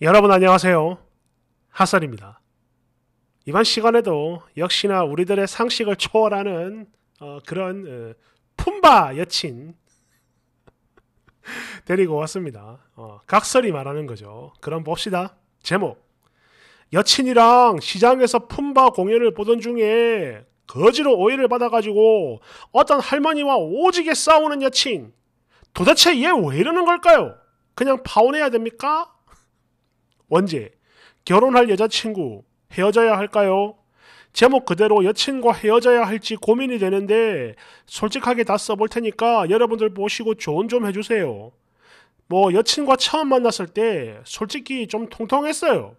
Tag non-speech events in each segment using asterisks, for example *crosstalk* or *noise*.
여러분 안녕하세요. 핫설입니다 이번 시간에도 역시나 우리들의 상식을 초월하는 어, 그런 어, 품바 여친 *laughs* 데리고 왔습니다. 어, 각설이 말하는 거죠. 그럼 봅시다. 제목 여친이랑 시장에서 품바 공연을 보던 중에 거지로 오해를 받아가지고 어떤 할머니와 오지게 싸우는 여친 도대체 얘 왜 이러는 걸까요? 그냥 파혼해야 됩니까? 원제, 결혼할 여자친구, 헤어져야 할까요? 제목 그대로 여친과 헤어져야 할지 고민이 되는데 솔직하게 다 써볼 테니까 여러분들 보시고 조언 좀 해주세요. 뭐 여친과 처음 만났을 때 솔직히 좀 통통했어요.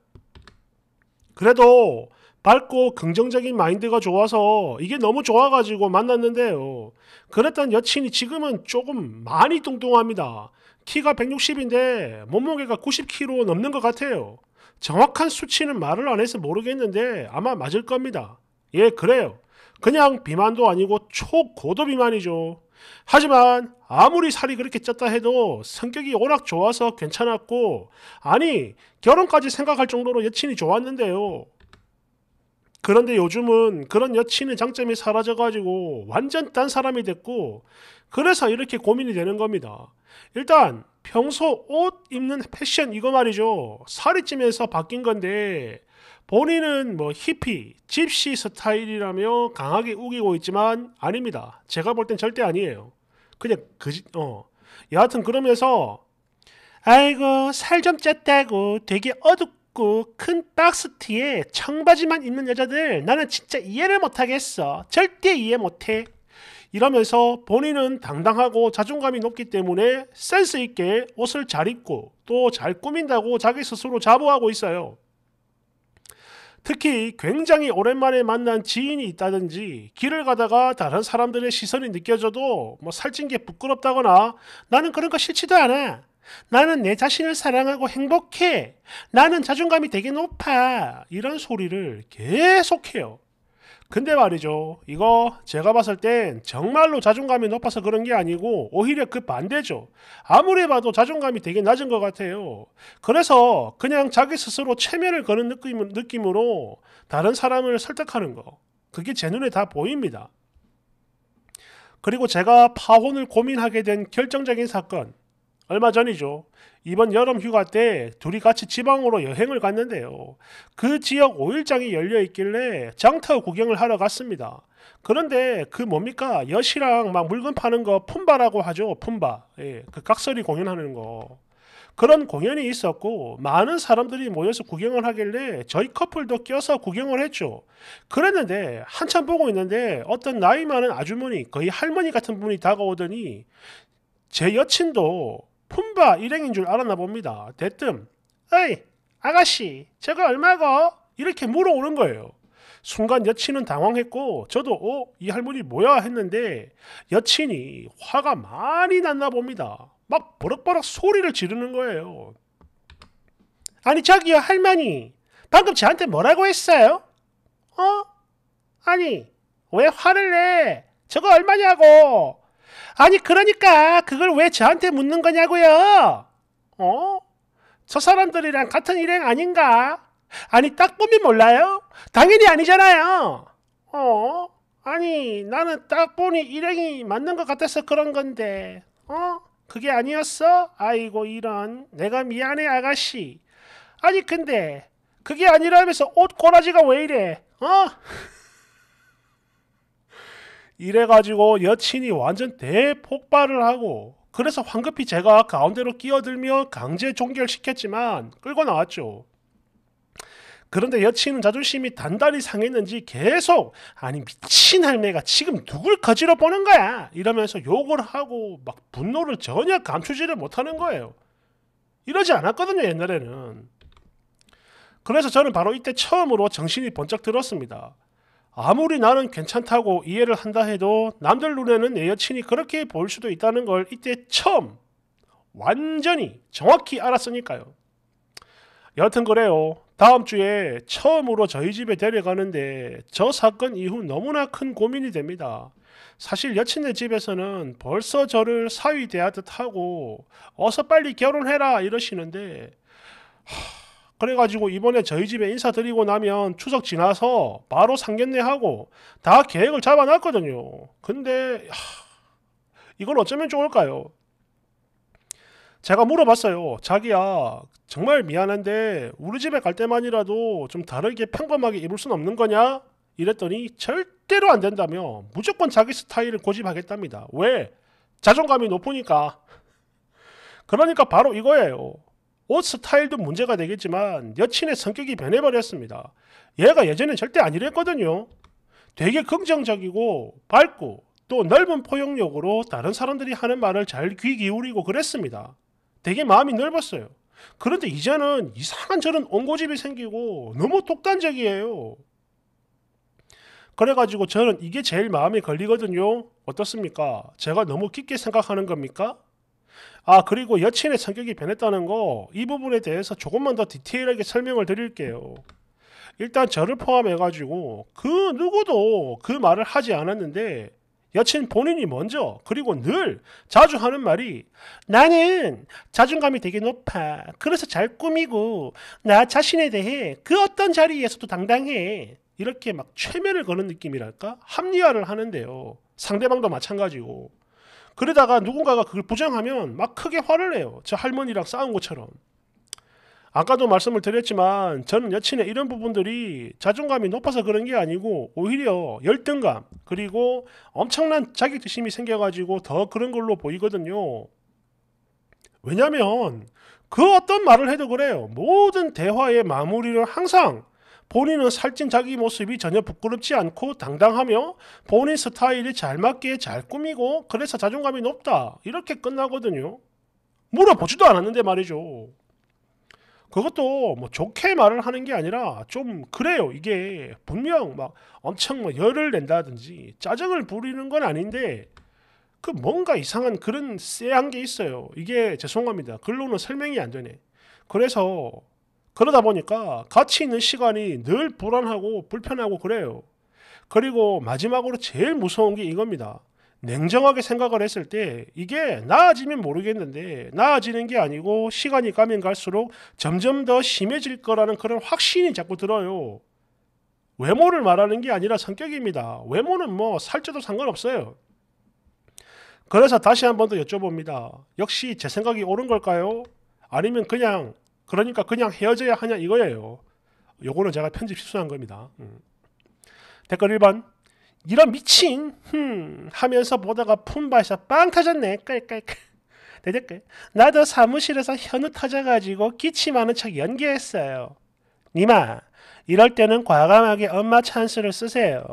그래도 밝고 긍정적인 마인드가 좋아서 이게 너무 좋아가지고 만났는데요. 그랬던 여친이 지금은 조금 많이 뚱뚱합니다. 키가 160인데 몸무게가 90kg 넘는 것 같아요. 정확한 수치는 말을 안 해서 모르겠는데 아마 맞을 겁니다. 예, 그래요. 그냥 비만도 아니고 초고도 비만이죠. 하지만 아무리 살이 그렇게 쪘다 해도 성격이 워낙 좋아서 괜찮았고 아니 결혼까지 생각할 정도로 여친이 좋았는데요. 그런데 요즘은 그런 여친의 장점이 사라져가지고 완전 딴 사람이 됐고 그래서 이렇게 고민이 되는 겁니다. 일단 평소 옷 입는 패션 이거 말이죠. 살이 찜해서 바뀐 건데 본인은 뭐 히피, 집시 스타일이라며 강하게 우기고 있지만 아닙니다. 제가 볼 땐 절대 아니에요. 그냥 그지 어. 여하튼 그러면서 아이고 살 좀 쪘다고 되게 어둡 고 입고 큰 박스 티에 청바지만 입는 여자들 나는 진짜 이해를 못하겠어. 절대 이해 못해. 이러면서 본인은 당당하고 자존감이 높기 때문에 센스 있게 옷을 잘 입고 또 잘 꾸민다고 자기 스스로 자부하고 있어요. 특히 굉장히 오랜만에 만난 지인이 있다든지 길을 가다가 다른 사람들의 시선이 느껴져도 뭐 살찐 게 부끄럽다거나 나는 그런 거 싫지도 않아. 나는 내 자신을 사랑하고 행복해. 나는 자존감이 되게 높아. 이런 소리를 계속해요. 근데 말이죠. 이거 제가 봤을 땐 정말로 자존감이 높아서 그런 게 아니고 오히려 그 반대죠. 아무리 봐도 자존감이 되게 낮은 것 같아요. 그래서 그냥 자기 스스로 체면을 거는 느낌, 느낌으로 다른 사람을 설득하는 거. 그게 제 눈에 다 보입니다. 그리고 제가 파혼을 고민하게 된 결정적인 사건. 얼마 전이죠. 이번 여름 휴가 때 둘이 같이 지방으로 여행을 갔는데요. 그 지역 5일장이 열려 있길래 장터 구경을 하러 갔습니다. 그런데 그 뭡니까? 여시랑 막 물건 파는 거 품바라고 하죠. 품바. 예, 그 각설이 공연하는 거. 그런 공연이 있었고 많은 사람들이 모여서 구경을 하길래 저희 커플도 껴서 구경을 했죠. 그랬는데 한참 보고 있는데 어떤 나이 많은 아주머니 거의 할머니 같은 분이 다가오더니 제 여친도 품바 일행인 줄 알았나 봅니다. 대뜸 에이 아가씨 제가 얼마고? 이렇게 물어오는 거예요. 순간 여친은 당황했고 저도 어? 이 할머니 뭐야 했는데 여친이 화가 많이 났나 봅니다. 막 버럭버럭 소리를 지르는 거예요. 아니 저기요 할머니 방금 저한테 뭐라고 했어요? 어? 아니 왜 화를 내? 저거 얼마냐고 아니 그러니까 그걸 왜 저한테 묻는 거냐고요? 어? 저 사람들이랑 같은 일행 아닌가? 아니 딱 보면 몰라요? 당연히 아니잖아요. 어? 아니 나는 딱 보니 일행이 맞는 것 같아서 그런 건데 어? 그게 아니었어? 아이고 이런 내가 미안해 아가씨 아니 근데 그게 아니라면서 옷 꼬라지가 왜 이래 어? 이래가지고 여친이 완전 대폭발을 하고 그래서 황급히 제가 가운데로 끼어들며 강제 종결시켰지만 끌고 나왔죠. 그런데 여친은 자존심이 단단히 상했는지 계속 아니 미친 할매가 지금 누굴 거지로 보는 거야 이러면서 욕을 하고 막 분노를 전혀 감추지를 못하는 거예요. 이러지 않았거든요 옛날에는. 그래서 저는 바로 이때 처음으로 정신이 번쩍 들었습니다. 아무리 나는 괜찮다고 이해를 한다 해도 남들 눈에는 내 여친이 그렇게 보일 수도 있다는 걸 이때 처음 완전히 정확히 알았으니까요. 여튼 그래요. 다음 주에 처음으로 저희 집에 데려가는데 저 사건 이후 너무나 큰 고민이 됩니다. 사실 여친네 집에서는 벌써 저를 사위 대하듯 하고 어서 빨리 결혼해라 이러시는데 하... 그래가지고 이번에 저희 집에 인사드리고 나면 추석 지나서 바로 상견례하고 다 계획을 잡아놨거든요. 근데 하, 이걸 어쩌면 좋을까요? 제가 물어봤어요. 자기야, 정말 미안한데 우리 집에 갈 때만이라도 좀 다르게 평범하게 입을 순 없는 거냐? 이랬더니 절대로 안 된다며 무조건 자기 스타일을 고집하겠답니다. 왜? 자존감이 높으니까. 그러니까 바로 이거예요. 옷 스타일도 문제가 되겠지만 여친의 성격이 변해버렸습니다. 얘가 예전엔 절대 아니랬거든요. 되게 긍정적이고 밝고 또 넓은 포용력으로 다른 사람들이 하는 말을 잘 귀 기울이고 그랬습니다. 되게 마음이 넓었어요. 그런데 이제는 이상한 저런 온고집이 생기고 너무 독단적이에요. 그래가지고 저는 이게 제일 마음에 걸리거든요. 어떻습니까? 제가 너무 깊게 생각하는 겁니까? 아 그리고 여친의 성격이 변했다는 거 이 부분에 대해서 조금만 더 디테일하게 설명을 드릴게요. 일단 저를 포함해 가지고 그 누구도 그 말을 하지 않았는데 여친 본인이 먼저 그리고 늘 자주 하는 말이 나는 자존감이 되게 높아 그래서 잘 꾸미고 나 자신에 대해 그 어떤 자리에서도 당당해 이렇게 막 최면을 거는 느낌이랄까 합리화를 하는데요 상대방도 마찬가지고 그러다가 누군가가 그걸 보장하면 막 크게 화를 내요. 저 할머니랑 싸운 것처럼. 아까도 말씀을 드렸지만 저는 여친의 이런 부분들이 자존감이 높아서 그런 게 아니고 오히려 열등감 그리고 엄청난 자기지심이 생겨가지고 더 그런 걸로 보이거든요. 왜냐면 그 어떤 말을 해도 그래요. 모든 대화의 마무리를 항상 본인은 살찐 자기 모습이 전혀 부끄럽지 않고 당당하며 본인 스타일이 잘 맞게 잘 꾸미고 그래서 자존감이 높다. 이렇게 끝나거든요. 물어보지도 않았는데 말이죠. 그것도 뭐 좋게 말을 하는 게 아니라 좀 그래요. 이게 분명 막 엄청 뭐 열을 낸다든지 짜증을 부리는 건 아닌데 그 뭔가 이상한 그런 쎄한 게 있어요. 이게 죄송합니다. 글로는 설명이 안 되네. 그래서 그러다 보니까 같이 있는 시간이 늘 불안하고 불편하고 그래요. 그리고 마지막으로 제일 무서운 게 이겁니다. 냉정하게 생각을 했을 때 이게 나아지면 모르겠는데 나아지는 게 아니고 시간이 가면 갈수록 점점 더 심해질 거라는 그런 확신이 자꾸 들어요. 외모를 말하는 게 아니라 성격입니다. 외모는 뭐 살쪄도 상관없어요. 그래서 다시 한 번 더 여쭤봅니다. 역시 제 생각이 옳은 걸까요? 아니면 그냥 그러니까 그냥 헤어져야 하냐 이거예요. 요거는 제가 편집 실수한 겁니다. 음. 댓글 1번 이런 미친 흠 하면서 보다가 품바에서 빵 터졌네 깔깔깔 *laughs* 대댓글 나도 사무실에서 현우 터져가지고 기침하는 척 연기했어요. 니마 이럴 때는 과감하게 엄마 찬스를 쓰세요.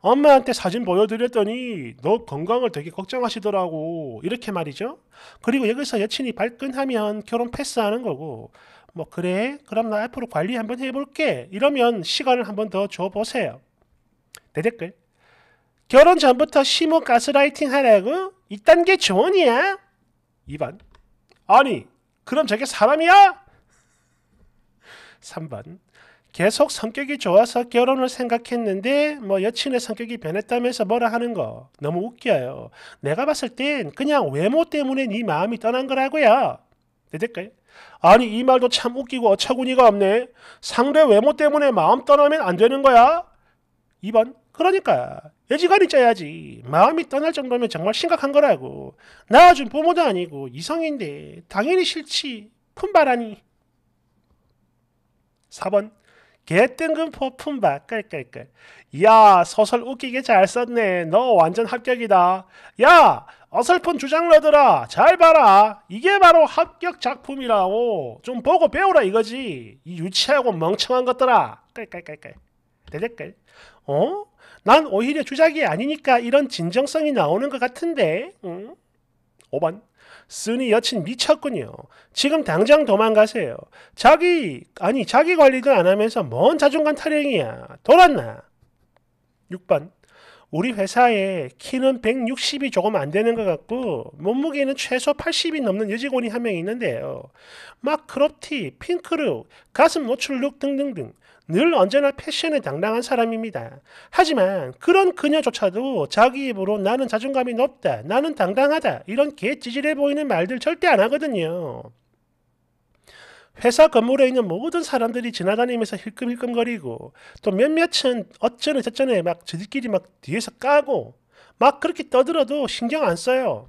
엄마한테 사진 보여드렸더니 너 건강을 되게 걱정하시더라고. 이렇게 말이죠. 그리고 여기서 여친이 발끈하면 결혼 패스하는 거고 뭐 그래 그럼 나 앞으로 관리 한번 해볼게 이러면 시간을 한번 더 줘보세요 대댓글 결혼 전부터 심오 가스라이팅 하라고? 이딴 게 조언이야? 2번 아니 그럼 저게 사람이야? 3번 계속 성격이 좋아서 결혼을 생각했는데 뭐 여친의 성격이 변했다면서 뭐라 하는 거 너무 웃겨요. 내가 봤을 땐 그냥 외모 때문에 네 마음이 떠난 거라고요. 되될까요? 아니 이 말도 참 웃기고 어처구니가 없네. 상대 외모 때문에 마음 떠나면 안 되는 거야? 2번 그러니까 애지간히 짜야지. 마음이 떠날 정도면 정말 심각한 거라고. 나아준 부모도 아니고 이성인데 당연히 싫지. 품바라니. 4번 개뜬금 포품바 깔깔깔 야 소설 웃기게 잘 썼네 너 완전 합격이다 야 어설픈 주장러더라 잘 봐라 이게 바로 합격 작품이라고 좀 보고 배우라 이거지 이 유치하고 멍청한 것들아 깔깔깔깔 대댓글 어? 난 오히려 주작이 아니니까 이런 진정성이 나오는 것 같은데 응? 5번 쓰니 여친 미쳤군요. 지금 당장 도망가세요. 자기 아니 자기 관리도 안 하면서 뭔 자존감 타령이야. 돌았나? 6번 우리 회사에 키는 160이 조금 안 되는 것 같고 몸무게는 최소 80이 넘는 여직원이 한 명 있는데요. 막 크롭티, 핑크룩, 가슴 노출룩 등등등 늘 언제나 패션에 당당한 사람입니다. 하지만 그런 그녀조차도 자기 입으로 나는 자존감이 높다, 나는 당당하다 이런 개찌질해 보이는 말들 절대 안 하거든요. 회사 건물에 있는 모든 사람들이 지나다니면서 힐끔힐끔거리고 또 몇몇은 어쩌네 저쩌네 막 저들끼리 막 뒤에서 까고 막 그렇게 떠들어도 신경 안 써요.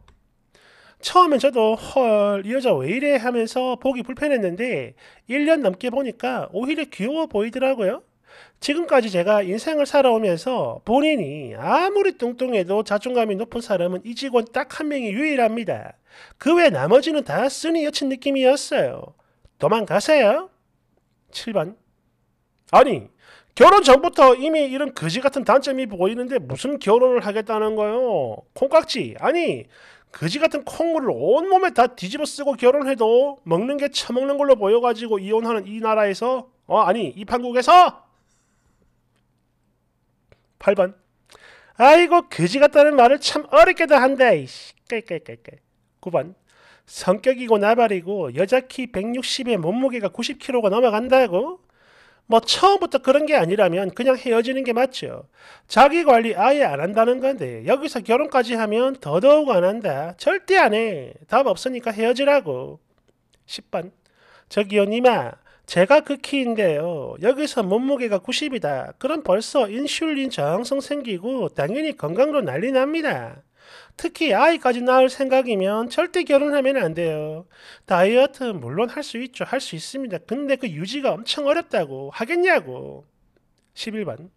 처음엔 저도 헐, 이 여자 왜 이래 하면서 보기 불편했는데 1년 넘게 보니까 오히려 귀여워 보이더라고요. 지금까지 제가 인생을 살아오면서 본인이 아무리 뚱뚱해도 자존감이 높은 사람은 이 직원 딱 한 명이 유일합니다. 그 외 나머지는 다 쓰니 여친 느낌이었어요. 도망가세요. 7번 아니 결혼 전부터 이미 이런 거지 같은 단점이 보이는데 무슨 결혼을 하겠다는 거요? 콩깍지 아니 거지 같은 콩물을 온몸에 다 뒤집어 쓰고 결혼해도 먹는 게 처먹는 걸로 보여가지고 이혼하는 이 나라에서 어 아니 이 판국에서 8번 아이고 거지 같다는 말을 참 어렵게도 한다 9번 성격이고 나발이고 여자 키 160에 몸무게가 90kg가 넘어간다고? 뭐 처음부터 그런 게 아니라면 그냥 헤어지는 게 맞죠. 자기 관리 아예 안 한다는 건데 여기서 결혼까지 하면 더더욱 안 한다. 절대 안 해. 답 없으니까 헤어지라고. 10번. 저기요 니마. 제가 그 키인데요. 여기서 몸무게가 90이다. 그럼 벌써 인슐린 저항성 생기고 당연히 건강으로 난리 납니다. 특히 아이까지 낳을 생각이면 절대 결혼하면 안 돼요. 다이어트 물론 할 수 있죠. 할 수 있습니다. 근데 그 유지가 엄청 어렵다고 하겠냐고. 11번.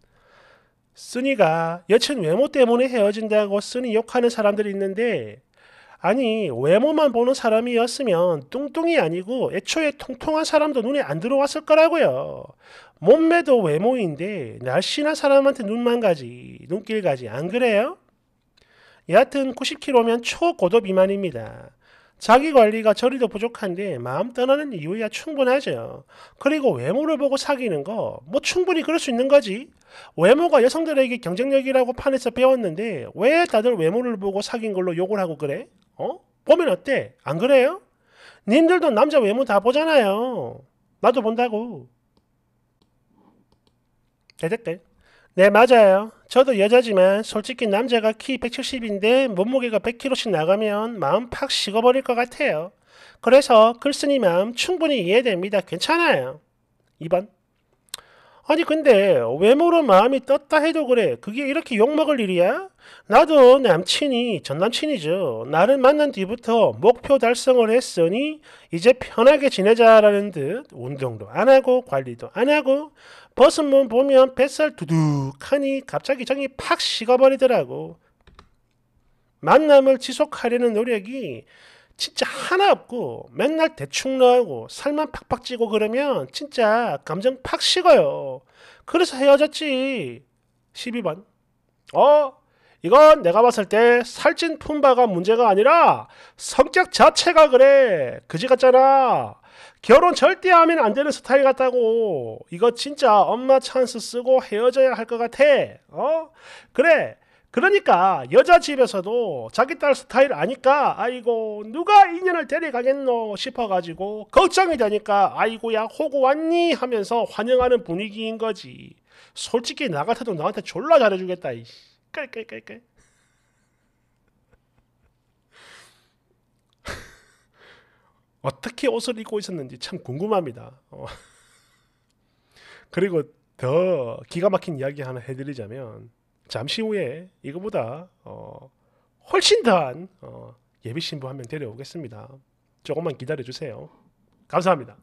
쓰니가 여친 외모 때문에 헤어진다고 쓰니 욕하는 사람들이 있는데 아니 외모만 보는 사람이었으면 뚱뚱이 아니고 애초에 통통한 사람도 눈에 안 들어왔을 거라고요. 몸매도 외모인데 날씬한 사람한테 눈만 가지 눈길 가지 안 그래요? 여하튼 90kg면 초고도 비만입니다. 자기관리가 저리도 부족한데 마음 떠나는 이유야 충분하죠. 그리고 외모를 보고 사귀는 거 뭐 충분히 그럴 수 있는 거지. 외모가 여성들에게 경쟁력이라고 판에서 배웠는데 왜 다들 외모를 보고 사귄 걸로 욕을 하고 그래? 어? 보면 어때? 안 그래요? 님들도 남자 외모 다 보잖아요. 나도 본다고. 대댓글. 네, 맞아요. 저도 여자지만 솔직히 남자가 키 170인데 몸무게가 100kg씩 나가면 마음 팍 식어버릴 것 같아요. 그래서 글쓴이 마음 충분히 이해됩니다. 괜찮아요. 2번. 아니 근데 외모로 마음이 떴다 해도 그래 그게 이렇게 욕먹을 일이야? 나도 남친이 전남친이죠. 나를 만난 뒤부터 목표 달성을 했으니 이제 편하게 지내자라는 듯 운동도 안 하고 관리도 안 하고 벗은면 보면 뱃살 두둑하니 갑자기 정이 팍 식어버리더라고. 만남을 지속하려는 노력이 진짜 하나 없고 맨날 대충 나오고 살만 팍팍 찌고 그러면 진짜 감정 팍 식어요. 그래서 헤어졌지. 12번. 어? 이건 내가 봤을 때 살찐 품바가 문제가 아니라 성격 자체가 그래. 그지 같잖아. 결혼 절대 하면 안 되는 스타일 같다고. 이거 진짜 엄마 찬스 쓰고 헤어져야 할 것 같아. 어? 그래. 그러니까 여자 집에서도 자기 딸 스타일 아니까 아이고 누가 인연을 데려가겠노 싶어가지고 걱정이 되니까 아이고야 호구 왔니 하면서 환영하는 분위기인 거지. 솔직히 나 같아도 나한테 졸라 잘해주겠다. 깔깔깔깔. *laughs* 어떻게 옷을 입고 있었는지 참 궁금합니다. 어. *laughs* 그리고 더 기가 막힌 이야기 하나 해드리자면 잠시 후에 이거보다 어, 훨씬 더한 어, 예비 신부 한 명 데려오겠습니다. 조금만 기다려 주세요. 감사합니다.